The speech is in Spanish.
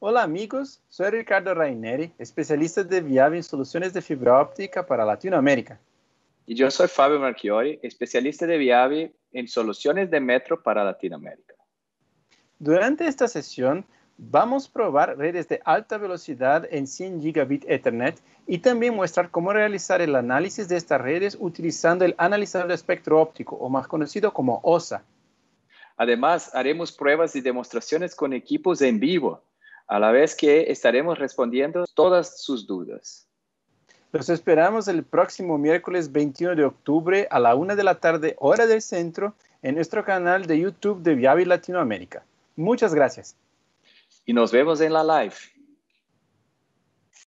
Hola amigos, soy Ricardo Raineri, especialista de VIAVI en soluciones de fibra óptica para Latinoamérica. Y yo soy Fabio Marchiori, especialista de VIAVI en soluciones de metro para Latinoamérica. Durante esta sesión vamos a probar redes de alta velocidad en 100 gigabit Ethernet y también mostrar cómo realizar el análisis de estas redes utilizando el analizador de espectro óptico, o más conocido como OSA. Además, haremos pruebas y demostraciones con equipos en vivo a la vez que estaremos respondiendo todas sus dudas. Los esperamos el próximo miércoles 21 de octubre a la una de la tarde, hora del centro, en nuestro canal de YouTube de Viavi Latinoamérica. Muchas gracias. Y nos vemos en la live.